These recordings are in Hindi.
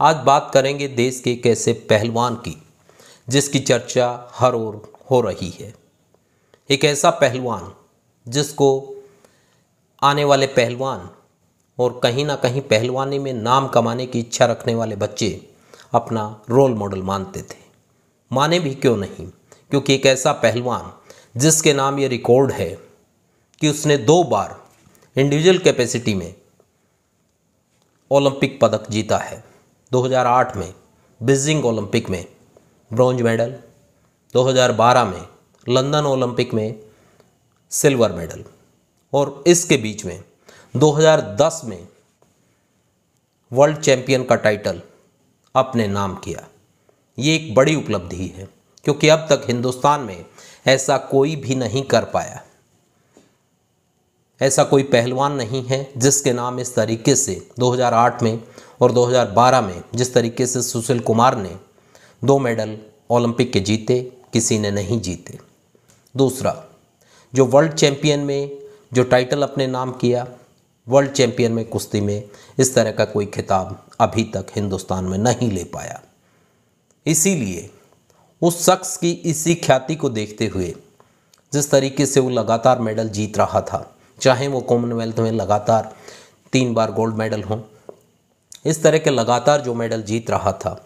आज बात करेंगे देश के एक ऐसे पहलवान की जिसकी चर्चा हर ओर हो रही है एक ऐसा पहलवान जिसको आने वाले पहलवान और कहीं ना कहीं पहलवानी में नाम कमाने की इच्छा रखने वाले बच्चे अपना रोल मॉडल मानते थे माने भी क्यों नहीं क्योंकि एक ऐसा पहलवान जिसके नाम ये रिकॉर्ड है कि उसने दो बार इंडिविजुअल कैपेसिटी में ओलंपिक पदक जीता है 2008 में बीजिंग ओलंपिक में ब्रॉन्ज मेडल 2012 में लंदन ओलंपिक में सिल्वर मेडल और इसके बीच में 2010 में वर्ल्ड चैंपियन का टाइटल अपने नाम किया ये एक बड़ी उपलब्धि है क्योंकि अब तक हिंदुस्तान में ऐसा कोई भी नहीं कर पाया ऐसा कोई पहलवान नहीं है जिसके नाम इस तरीके से 2008 में और 2012 में जिस तरीके से सुशील कुमार ने दो मेडल ओलंपिक के जीते किसी ने नहीं जीते दूसरा जो वर्ल्ड चैम्पियन में जो टाइटल अपने नाम किया वर्ल्ड चैम्पियन में कुश्ती में इस तरह का कोई खिताब अभी तक हिंदुस्तान में नहीं ले पाया इसीलिए उस शख्स की इसी ख्याति को देखते हुए जिस तरीके से वो लगातार मेडल जीत रहा था चाहे वो कॉमनवेल्थ में लगातार तीन बार गोल्ड मेडल हों इस तरह के लगातार जो मेडल जीत रहा था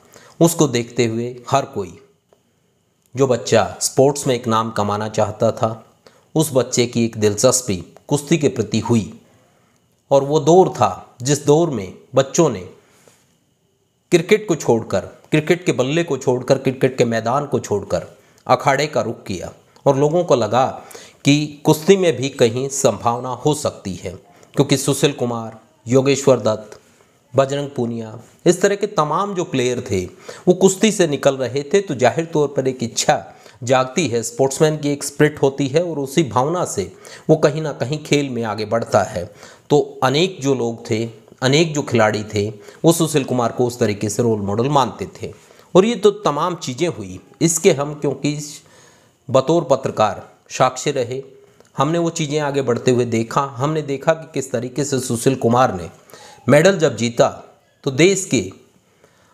उसको देखते हुए हर कोई जो बच्चा स्पोर्ट्स में एक नाम कमाना चाहता था उस बच्चे की एक दिलचस्पी कुश्ती के प्रति हुई और वो दौर था जिस दौर में बच्चों ने क्रिकेट को छोड़कर क्रिकेट के बल्ले को छोड़कर क्रिकेट के मैदान को छोड़कर अखाड़े का रुख किया और लोगों को लगा कि कुश्ती में भी कहीं संभावना हो सकती है क्योंकि सुशील कुमार योगेश्वर दत्त बजरंग पूनिया इस तरह के तमाम जो प्लेयर थे वो कुश्ती से निकल रहे थे तो जाहिर तौर पर एक इच्छा जागती है स्पोर्ट्समैन की एक स्प्रिट होती है और उसी भावना से वो कहीं ना कहीं खेल में आगे बढ़ता है तो अनेक जो लोग थे अनेक जो खिलाड़ी थे वो सुशील कुमार को उस तरीके से रोल मॉडल मानते थे और ये तो तमाम चीज़ें हुई इसके हम क्योंकि बतौर पत्रकार साक्ष्य रहे हमने वो चीज़ें आगे बढ़ते हुए देखा हमने देखा कि किस तरीके से सुशील कुमार ने मेडल जब जीता तो देश के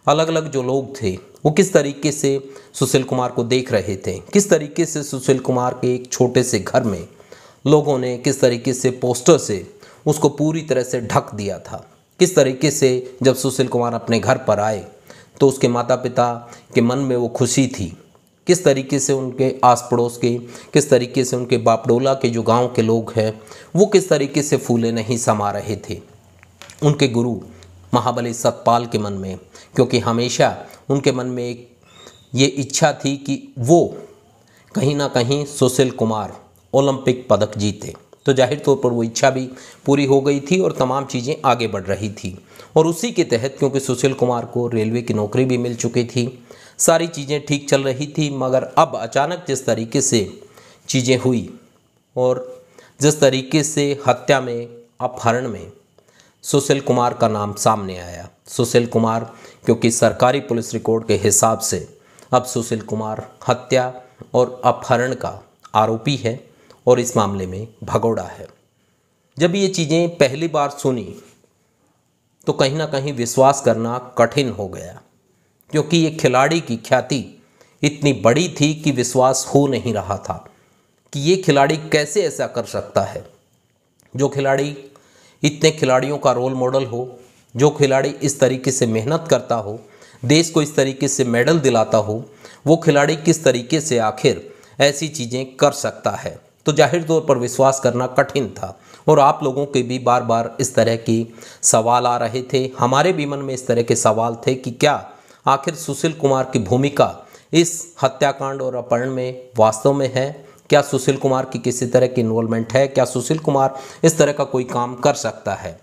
अलग अलग जो लोग थे वो किस तरीके से सुशील कुमार को देख रहे थे किस तरीके से सुशील कुमार के एक छोटे से घर में लोगों ने किस तरीके से पोस्टर से उसको पूरी तरह से ढक दिया था किस तरीके से जब सुशील कुमार अपने घर पर आए तो उसके माता पिता के मन में वो खुशी थी किस तरीके से उनके आस पड़ोस के किस तरीके से उनके बापडोला के जो गांव के लोग हैं वो किस तरीके से फूले नहीं समा रहे थे उनके गुरु महाबली सतपाल के मन में क्योंकि हमेशा उनके मन में एक ये इच्छा थी कि वो कहीं ना कहीं सुशील कुमार ओलंपिक पदक जीते तो जाहिर तौर पर वो इच्छा भी पूरी हो गई थी और तमाम चीज़ें आगे बढ़ रही थी और उसी के तहत क्योंकि सुशील कुमार को रेलवे की नौकरी भी मिल चुकी थी सारी चीज़ें ठीक चल रही थी मगर अब अचानक जिस तरीके से चीज़ें हुई और जिस तरीके से हत्या में अपहरण में सुशील कुमार का नाम सामने आया सुशील कुमार क्योंकि सरकारी पुलिस रिकॉर्ड के हिसाब से अब सुशील कुमार हत्या और अपहरण का आरोपी है और इस मामले में भगोड़ा है जब ये चीज़ें पहली बार सुनी तो कहीं ना कहीं विश्वास करना कठिन हो गया क्योंकि ये खिलाड़ी की ख्याति इतनी बड़ी थी कि विश्वास हो नहीं रहा था कि ये खिलाड़ी कैसे ऐसा कर सकता है जो खिलाड़ी इतने खिलाड़ियों का रोल मॉडल हो जो खिलाड़ी इस तरीके से मेहनत करता हो देश को इस तरीके से मेडल दिलाता हो वो खिलाड़ी किस तरीके से आखिर ऐसी चीज़ें कर सकता है तो जाहिर तौर पर विश्वास करना कठिन था और आप लोगों के भी बार बार इस तरह की सवाल आ रहे थे हमारे भी मन में इस तरह के सवाल थे कि क्या आखिर सुशील कुमार की भूमिका इस हत्याकांड और अपहरण में वास्तव में है क्या सुशील कुमार की किसी तरह की इन्वॉल्वमेंट है क्या सुशील कुमार इस तरह का कोई काम कर सकता है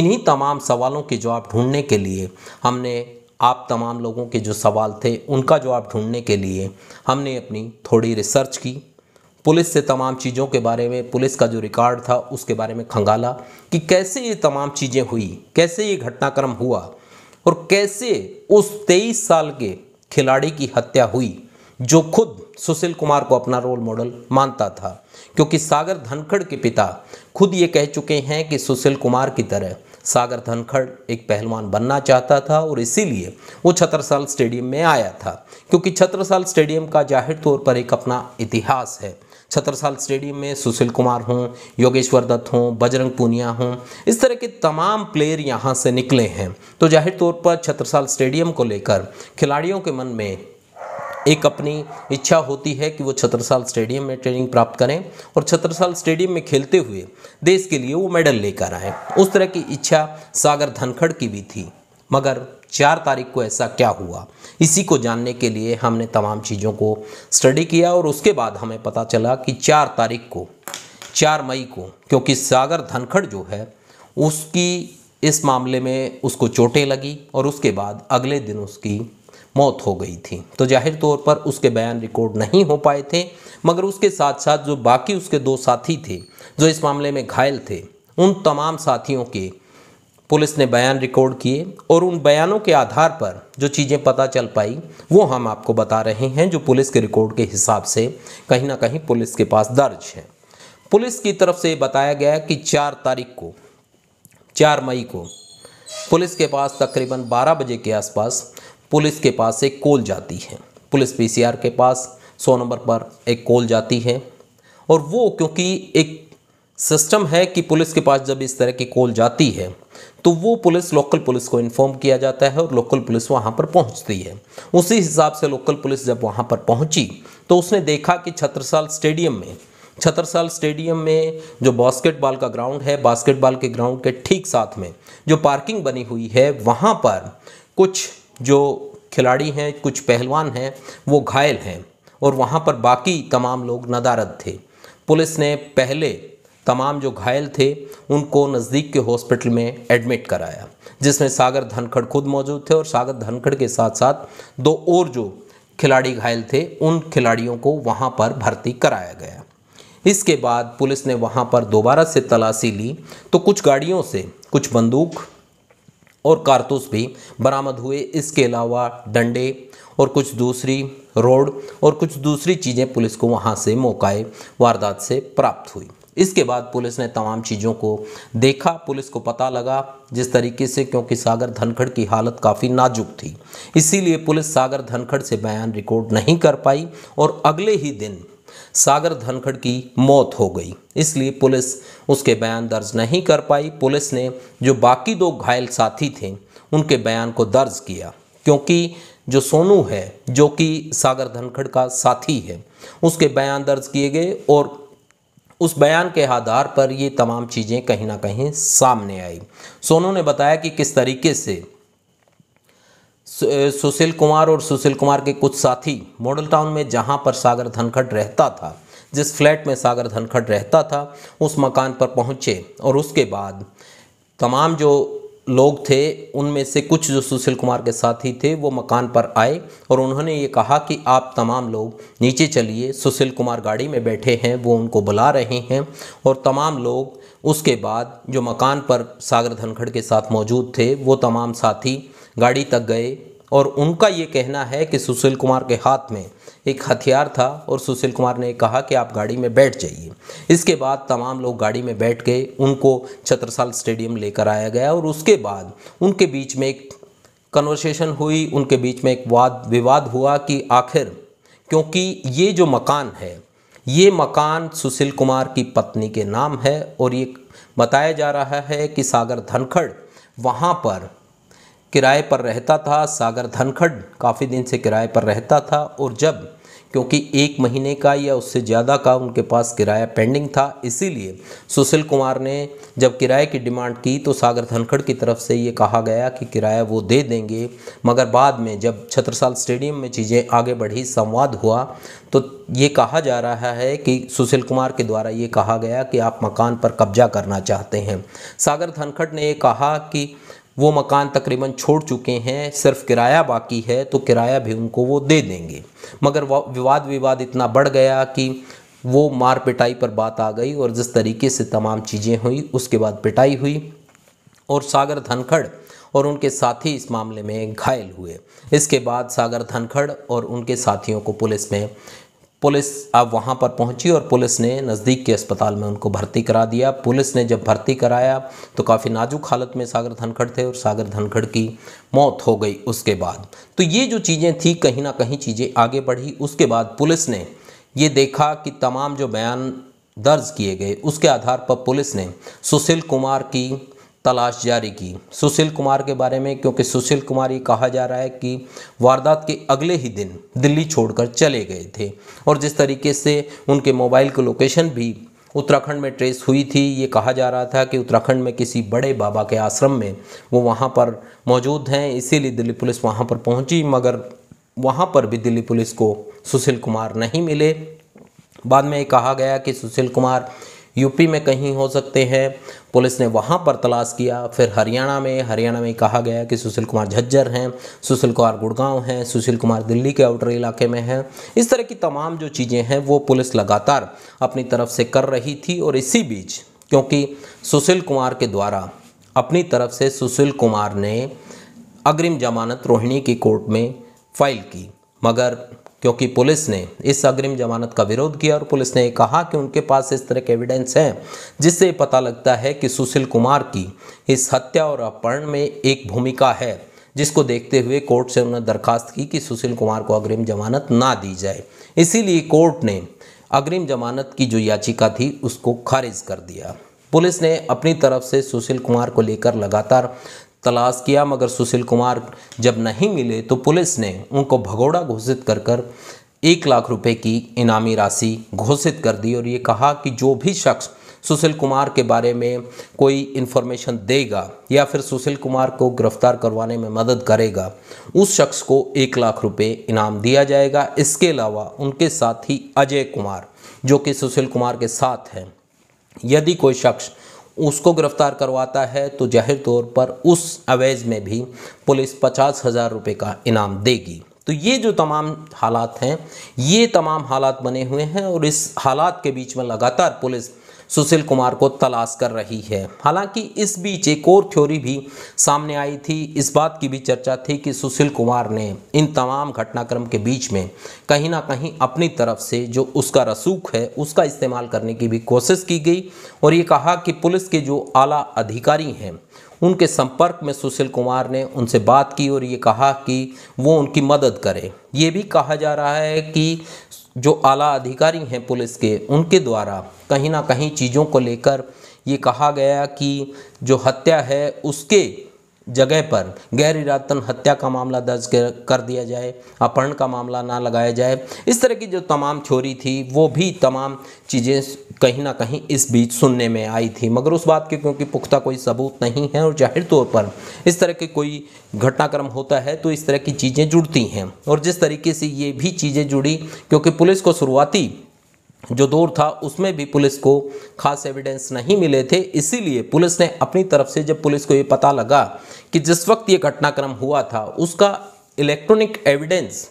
इन्हीं तमाम सवालों के जवाब ढूंढने के लिए हमने आप तमाम लोगों के जो सवाल थे उनका जवाब ढूंढने के लिए हमने अपनी थोड़ी रिसर्च की पुलिस से तमाम चीज़ों के बारे में पुलिस का जो रिकॉर्ड था उसके बारे में खंगाला कि कैसे ये तमाम चीज़ें हुई कैसे ये घटनाक्रम हुआ और कैसे उस तेईस साल के खिलाड़ी की हत्या हुई जो खुद सुशील कुमार को अपना रोल मॉडल मानता था क्योंकि सागर धनखड़ के पिता खुद ये कह चुके हैं कि सुशील कुमार की तरह सागर धनखड़ एक पहलवान बनना चाहता था और इसीलिए वो छत्रसाल स्टेडियम में आया था क्योंकि छत्रसाल स्टेडियम का जाहिर तौर पर एक अपना इतिहास है छत्रसाल स्टेडियम में सुशील कुमार हों योगेश्वर दत्त हों बजरंग पूनिया हों इस तरह के तमाम प्लेयर यहाँ से निकले हैं तो जाहिर तौर पर छत्रसाल स्टेडियम को लेकर खिलाड़ियों के मन में एक अपनी इच्छा होती है कि वो छत्रसाल स्टेडियम में ट्रेनिंग प्राप्त करें और छत्रसाल स्टेडियम में खेलते हुए देश के लिए वो मेडल लेकर आए उस तरह की इच्छा सागर धनखड़ की भी थी मगर चार तारीख को ऐसा क्या हुआ इसी को जानने के लिए हमने तमाम चीज़ों को स्टडी किया और उसके बाद हमें पता चला कि चार तारीख को चार मई को क्योंकि सागर धनखड़ जो है उसकी इस मामले में उसको चोटें लगी और उसके बाद अगले दिन उसकी मौत हो गई थी तो जाहिर तौर पर उसके बयान रिकॉर्ड नहीं हो पाए थे मगर उसके साथ साथ जो बाकी उसके दो साथी थे जो इस मामले में घायल थे उन तमाम साथियों के पुलिस ने बयान रिकॉर्ड किए और उन बयानों के आधार पर जो चीज़ें पता चल पाई वो हम आपको बता रहे हैं जो पुलिस के रिकॉर्ड के हिसाब से कहीं ना कहीं पुलिस के पास दर्ज है पुलिस की तरफ से बताया गया कि चार तारीख को चार मई को पुलिस के पास तकरीबन 12 बजे के आसपास पुलिस के पास एक कॉल जाती है पुलिस पीसीआर के पास सौ नंबर पर एक कॉल जाती है और वो क्योंकि एक सिस्टम है कि पुलिस के पास जब इस तरह की कॉल जाती है तो वो पुलिस लोकल पुलिस को इन्फॉर्म किया जाता है और लोकल पुलिस वहाँ पर पहुँचती है उसी हिसाब से लोकल पुलिस जब वहाँ पर पहुँची तो उसने देखा कि छत्रसाल स्टेडियम में छतरसाल स्टेडियम में जो बास्केटबॉल का ग्राउंड है बास्केटबॉल के ग्राउंड के ठीक साथ में जो पार्किंग बनी हुई है वहाँ पर कुछ जो खिलाड़ी हैं कुछ पहलवान हैं वो घायल हैं और वहाँ पर बाकी तमाम लोग नदारद थे पुलिस ने पहले तमाम जो घायल थे उनको नज़दीक के हॉस्पिटल में एडमिट कराया जिसमें सागर धनखड़ खुद मौजूद थे और सागर धनखड़ के साथ साथ दो और जो खिलाड़ी घायल थे उन खिलाड़ियों को वहाँ पर भर्ती कराया गया इसके बाद पुलिस ने वहाँ पर दोबारा से तलाशी ली तो कुछ गाड़ियों से कुछ बंदूक और कारतूस भी बरामद हुए इसके अलावा डंडे और कुछ दूसरी रोड और कुछ दूसरी चीज़ें पुलिस को वहाँ से मौकाए वारदात से प्राप्त हुई इसके बाद पुलिस ने तमाम चीज़ों को देखा पुलिस को पता लगा जिस तरीके से क्योंकि सागर धनखड़ की हालत काफ़ी नाजुक थी इसीलिए पुलिस सागर धनखड़ से बयान रिकॉर्ड नहीं कर पाई और अगले ही दिन सागर धनखड़ की मौत हो गई इसलिए पुलिस उसके बयान दर्ज नहीं कर पाई पुलिस ने जो बाकी दो घायल साथी थे उनके बयान को दर्ज किया क्योंकि जो सोनू है जो कि सागर धनखड़ का साथी है उसके बयान दर्ज किए गए और उस बयान के आधार पर ये तमाम चीज़ें कहीं ना कहीं सामने आई सोनू ने बताया कि किस तरीके से सुशील कुमार और सुशील कुमार के कुछ साथी मॉडल टाउन में जहां पर सागर धनखड़ रहता था जिस फ्लैट में सागर धनखड़ रहता था उस मकान पर पहुंचे और उसके बाद तमाम जो लोग थे उनमें से कुछ जो सुशील कुमार के साथी थे वो मकान पर आए और उन्होंने ये कहा कि आप तमाम लोग नीचे चलिए सुशील कुमार गाड़ी में बैठे हैं वो उनको बुला रहे हैं और तमाम लोग उसके बाद जो मकान पर सागर धनखड़ के साथ मौजूद थे वो तमाम साथी गाड़ी तक गए और उनका ये कहना है कि सुशील कुमार के हाथ में एक हथियार था और सुशील कुमार ने कहा कि आप गाड़ी में बैठ जाइए इसके बाद तमाम लोग गाड़ी में बैठ गए उनको छत्रसाल स्टेडियम लेकर आया गया और उसके बाद उनके बीच में एक कन्वर्सेशन हुई उनके बीच में एक वाद विवाद हुआ कि आखिर क्योंकि ये जो मकान है ये मकान सुशील कुमार की पत्नी के नाम है और ये बताया जा रहा है कि सागर धनखड़ वहाँ पर किराए पर रहता था सागर धनखड़ काफ़ी दिन से किराए पर रहता था और जब क्योंकि एक महीने का या उससे ज़्यादा का उनके पास किराया पेंडिंग था इसीलिए सुशील कुमार ने जब किराए की डिमांड की तो सागर धनखड़ की तरफ से ये कहा गया कि किराया वो दे देंगे मगर बाद में जब छत्रसाल स्टेडियम में चीज़ें आगे बढ़ी संवाद हुआ तो ये कहा जा रहा है कि सुशील कुमार के द्वारा ये कहा गया कि आप मकान पर कब्जा करना चाहते हैं सागर धनखड़ ने ये कहा कि वो मकान तकरीबन छोड़ चुके हैं सिर्फ किराया बाकी है तो किराया भी उनको वो दे देंगे मगर विवाद विवाद इतना बढ़ गया कि वो मार पिटाई पर बात आ गई और जिस तरीके से तमाम चीज़ें हुई उसके बाद पिटाई हुई और सागर धनखड़ और उनके साथी इस मामले में घायल हुए इसके बाद सागर धनखड़ और उनके साथियों को पुलिस में पुलिस अब वहाँ पर पहुँची और पुलिस ने नज़दीक के अस्पताल में उनको भर्ती करा दिया पुलिस ने जब भर्ती कराया तो काफ़ी नाजुक हालत में सागर धनखड़ थे और सागर धनखड़ की मौत हो गई उसके बाद तो ये जो चीज़ें थी कहीं ना कहीं चीज़ें आगे बढ़ी उसके बाद पुलिस ने ये देखा कि तमाम जो बयान दर्ज किए गए उसके आधार पर पुलिस ने सुशील कुमार की तलाश जारी की सुशील कुमार के बारे में क्योंकि सुशील कुमार ये कहा जा रहा है कि वारदात के अगले ही दिन दिल्ली छोड़कर चले गए थे और जिस तरीके से उनके मोबाइल की लोकेशन भी उत्तराखंड में ट्रेस हुई थी ये कहा जा रहा था कि उत्तराखंड में किसी बड़े बाबा के आश्रम में वो वहाँ पर मौजूद हैं इसीलिए दिल्ली पुलिस वहाँ पर पहुँची मगर वहाँ पर भी दिल्ली पुलिस को सुशील कुमार नहीं मिले बाद में कहा गया कि सुशील कुमार यूपी में कहीं हो सकते हैं पुलिस ने वहाँ पर तलाश किया फिर हरियाणा में हरियाणा में कहा गया कि सुशील कुमार झज्जर हैं सुशील कुमार गुड़गांव हैं सुशील कुमार दिल्ली के आउटर इलाके में हैं इस तरह की तमाम जो चीज़ें हैं वो पुलिस लगातार अपनी तरफ से कर रही थी और इसी बीच क्योंकि सुशील कुमार के द्वारा अपनी तरफ से सुशील कुमार ने अग्रिम जमानत रोहिणी की कोर्ट में फाइल की मगर क्योंकि पुलिस ने इस अग्रिम जमानत का विरोध किया और पुलिस ने कहा कि उनके पास इस तरह के एविडेंस हैं जिससे पता लगता है कि सुशील कुमार की इस हत्या और अपहरण में एक भूमिका है जिसको देखते हुए कोर्ट से उन्होंने दरखास्त की कि सुशील कुमार को अग्रिम जमानत ना दी जाए इसीलिए कोर्ट ने अग्रिम जमानत की जो याचिका थी उसको खारिज कर दिया पुलिस ने अपनी तरफ से सुशील कुमार को लेकर लगातार तलाश किया मगर सुशील कुमार जब नहीं मिले तो पुलिस ने उनको भगोड़ा घोषित कर कर एक लाख रुपए की इनामी राशि घोषित कर दी और ये कहा कि जो भी शख्स सुशील कुमार के बारे में कोई इन्फॉर्मेशन देगा या फिर सुशील कुमार को गिरफ्तार करवाने में मदद करेगा उस शख्स को एक लाख रुपए इनाम दिया जाएगा इसके अलावा उनके साथ ही अजय कुमार जो कि सुशील कुमार के साथ हैं यदि कोई शख्स उसको गिरफ्तार करवाता है तो जाहिर तौर पर उस अवैज में भी पुलिस पचास हज़ार रुपये का इनाम देगी तो ये जो तमाम हालात हैं ये तमाम हालात बने हुए हैं और इस हालात के बीच में लगातार पुलिस सुशील कुमार को तलाश कर रही है हालांकि इस बीच एक और थ्योरी भी सामने आई थी इस बात की भी चर्चा थी कि सुशील कुमार ने इन तमाम घटनाक्रम के बीच में कहीं ना कहीं अपनी तरफ से जो उसका रसूख है उसका इस्तेमाल करने की भी कोशिश की गई और ये कहा कि पुलिस के जो आला अधिकारी हैं उनके संपर्क में सुशील कुमार ने उनसे बात की और ये कहा कि वो उनकी मदद करें ये भी कहा जा रहा है कि जो आला अधिकारी हैं पुलिस के उनके द्वारा कहीं ना कहीं चीज़ों को लेकर ये कहा गया कि जो हत्या है उसके जगह पर गैर इरादतन हत्या का मामला दर्ज कर दिया जाए अपहरण का मामला ना लगाया जाए इस तरह की जो तमाम चोरी थी वो भी तमाम चीज़ें कहीं ना कहीं इस बीच सुनने में आई थी मगर उस बात के क्योंकि पुख्ता कोई सबूत नहीं है और जाहिर तौर पर इस तरह के कोई घटनाक्रम होता है तो इस तरह की चीज़ें जुड़ती हैं और जिस तरीके से ये भी चीज़ें जुड़ी क्योंकि पुलिस को शुरुआती जो दौर था उसमें भी पुलिस को खास एविडेंस नहीं मिले थे इसीलिए पुलिस ने अपनी तरफ से जब पुलिस को ये पता लगा कि जिस वक्त ये घटनाक्रम हुआ था उसका इलेक्ट्रॉनिक एविडेंस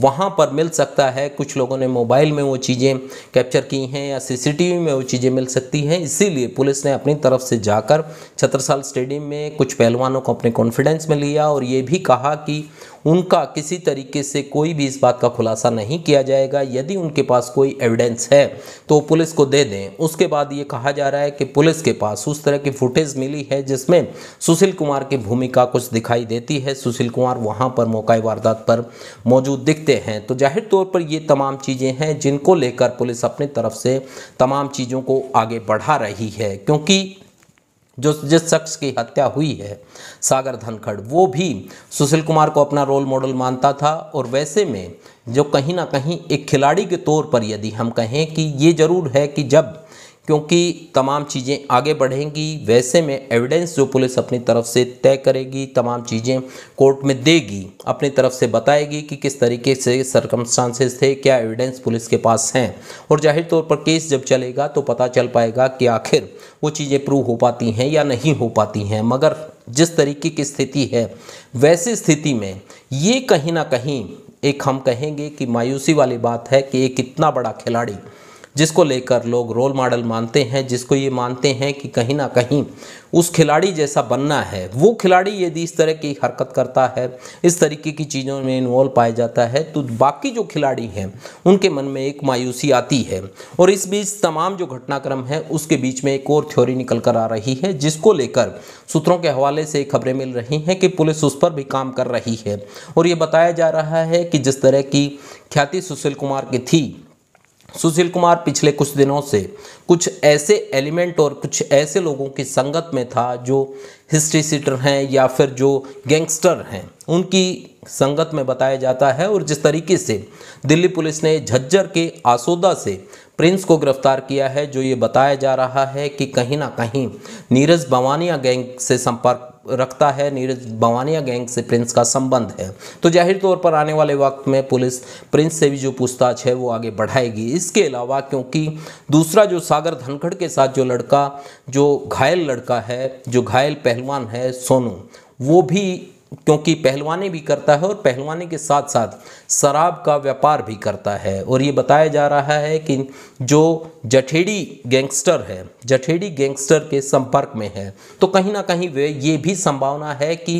वहाँ पर मिल सकता है कुछ लोगों ने मोबाइल में वो चीज़ें कैप्चर की हैं या सीसीटीवी में वो चीज़ें मिल सकती हैं इसीलिए पुलिस ने अपनी तरफ से जाकर छत्रसाल स्टेडियम में कुछ पहलवानों को अपने कॉन्फिडेंस में लिया और ये भी कहा कि उनका किसी तरीके से कोई भी इस बात का खुलासा नहीं किया जाएगा यदि उनके पास कोई एविडेंस है तो पुलिस को दे दें उसके बाद ये कहा जा रहा है कि पुलिस के पास उस तरह की फुटेज मिली है जिसमें सुशील कुमार की भूमिका कुछ दिखाई देती है सुशील कुमार वहाँ पर मौका वारदात पर मौजूद दिखते हैं तो जाहिर तौर पर ये तमाम चीज़ें हैं जिनको लेकर पुलिस अपनी तरफ से तमाम चीज़ों को आगे बढ़ा रही है क्योंकि जो जिस शख्स की हत्या हुई है सागर धनखड़ वो भी सुशील कुमार को अपना रोल मॉडल मानता था और वैसे में जो कहीं ना कहीं एक खिलाड़ी के तौर पर यदि हम कहें कि ये ज़रूर है कि जब क्योंकि तमाम चीज़ें आगे बढ़ेंगी वैसे में एविडेंस जो पुलिस अपनी तरफ से तय करेगी तमाम चीज़ें कोर्ट में देगी अपनी तरफ से बताएगी कि किस तरीके से सरकमस्टांसेस थे क्या एविडेंस पुलिस के पास हैं और जाहिर तौर पर केस जब चलेगा तो पता चल पाएगा कि आखिर वो चीज़ें प्रूव हो पाती हैं या नहीं हो पाती हैं मगर जिस तरीके की स्थिति है वैसी स्थिति में ये कहीं ना कहीं एक हम कहेंगे कि मायूसी वाली बात है कि एक इतना बड़ा खिलाड़ी जिसको लेकर लोग रोल मॉडल मानते हैं जिसको ये मानते हैं कि कहीं ना कहीं उस खिलाड़ी जैसा बनना है वो खिलाड़ी यदि इस तरह की हरकत करता है इस तरीके की चीज़ों में इन्वॉल्व पाया जाता है तो बाकी जो खिलाड़ी हैं उनके मन में एक मायूसी आती है और इस बीच तमाम जो घटनाक्रम है उसके बीच में एक और थ्योरी निकल कर आ रही है जिसको लेकर सूत्रों के हवाले से खबरें मिल रही हैं कि पुलिस उस पर भी काम कर रही है और ये बताया जा रहा है कि जिस तरह की ख्याति सुशील कुमार की थी सुशील कुमार पिछले कुछ दिनों से कुछ ऐसे एलिमेंट और कुछ ऐसे लोगों की संगत में था जो हिस्ट्री सीटर हैं या फिर जो गैंगस्टर हैं उनकी संगत में बताया जाता है और जिस तरीके से दिल्ली पुलिस ने झज्जर के आसोदा से प्रिंस को गिरफ्तार किया है जो ये बताया जा रहा है कि कहीं ना कहीं नीरज बवानिया गैंग से संपर्क रखता है नीरज बवानिया गैंग से प्रिंस का संबंध है तो जाहिर तौर पर आने वाले वक्त में पुलिस प्रिंस से भी जो पूछताछ है वो आगे बढ़ाएगी इसके अलावा क्योंकि दूसरा जो सागर धनखड़ के साथ जो लड़का जो घायल लड़का है जो घायल पहलवान है सोनू वो भी क्योंकि पहलवानी भी करता है और पहलवानी के साथ साथ शराब का व्यापार भी करता है और ये बताया जा रहा है कि जो जठेड़ी गैंगस्टर है जठेड़ी गैंगस्टर के संपर्क में है तो कहीं ना कहीं वे ये भी संभावना है कि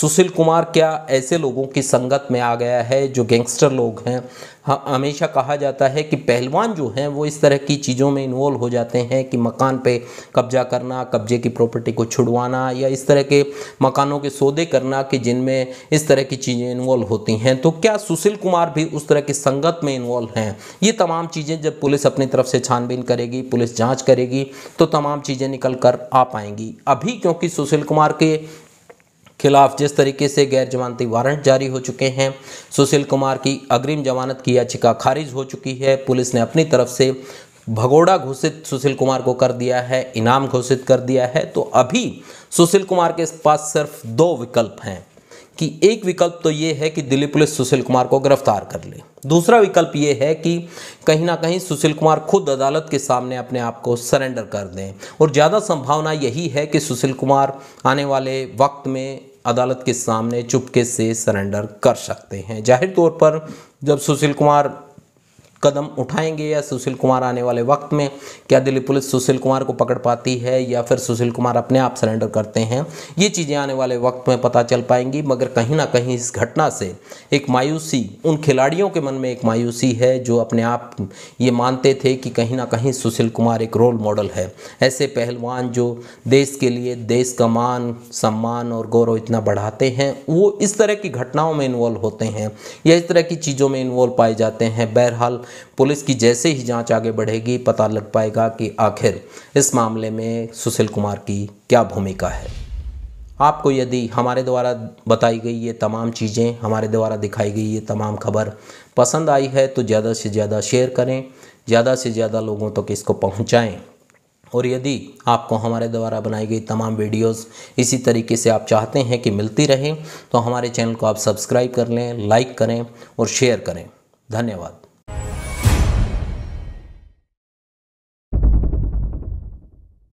सुशील कुमार क्या ऐसे लोगों की संगत में आ गया है जो गैंगस्टर लोग हैं हाँ, हमेशा कहा जाता है कि पहलवान जो हैं वो इस तरह की चीज़ों में इन्वॉल्व हो जाते हैं कि मकान पे कब्जा करना कब्जे की प्रॉपर्टी को छुड़वाना या इस तरह के मकानों के सौदे करना कि जिनमें इस तरह की चीज़ें इन्वॉल्व होती हैं तो क्या सुशील कुमार भी उस तरह की संगत में इन्वॉल्व हैं ये तमाम चीज़ें जब पुलिस अपनी तरफ से छानबीन करेगी पुलिस जाँच करेगी तो तमाम चीज़ें निकल कर आ पाएंगी अभी क्योंकि सुशील कुमार के खिलाफ जिस तरीके से गैर जमानती वारंट जारी हो चुके हैं सुशील कुमार की अग्रिम जमानत की याचिका खारिज हो चुकी है पुलिस ने अपनी तरफ से भगोड़ा घोषित सुशील कुमार को कर दिया है इनाम घोषित कर दिया है तो अभी सुशील कुमार के पास सिर्फ दो विकल्प हैं कि एक विकल्प तो ये है कि दिल्ली पुलिस सुशील कुमार को गिरफ्तार कर ले दूसरा विकल्प ये है कि कहीं ना कहीं सुशील कुमार खुद अदालत के सामने अपने आप को सरेंडर कर दें और ज़्यादा संभावना यही है कि सुशील कुमार आने वाले वक्त में अदालत के सामने चुपके से सरेंडर कर सकते हैं जाहिर तौर पर जब सुशील कुमार कदम उठाएंगे या सुशील कुमार आने वाले वक्त में क्या दिल्ली पुलिस सुशील कुमार को पकड़ पाती है या फिर सुशील कुमार अपने आप सरेंडर करते हैं ये चीज़ें आने वाले वक्त में पता चल पाएंगी मगर कहीं ना कहीं इस घटना से एक मायूसी उन खिलाड़ियों के मन में एक मायूसी है जो अपने आप ये मानते थे कि कहीं ना कहीं सुशील कुमार एक रोल मॉडल है ऐसे पहलवान जो देश के लिए देश का मान सम्मान और गौरव इतना बढ़ाते हैं वो इस तरह की घटनाओं में इन्वॉल्व होते हैं या इस तरह की चीज़ों में इन्वॉल्व पाए जाते हैं बहरहाल पुलिस की जैसे ही जांच आगे बढ़ेगी पता लग पाएगा कि आखिर इस मामले में सुशील कुमार की क्या भूमिका है आपको यदि हमारे द्वारा बताई गई ये तमाम चीज़ें हमारे द्वारा दिखाई गई ये तमाम खबर पसंद आई है तो ज़्यादा से ज़्यादा शेयर करें ज़्यादा से ज़्यादा लोगों तक तो इसको पहुँचाएँ और यदि आपको हमारे द्वारा बनाई गई तमाम वीडियोस इसी तरीके से आप चाहते हैं कि मिलती रहें तो हमारे चैनल को आप सब्सक्राइब कर लें लाइक करें और शेयर करें धन्यवाद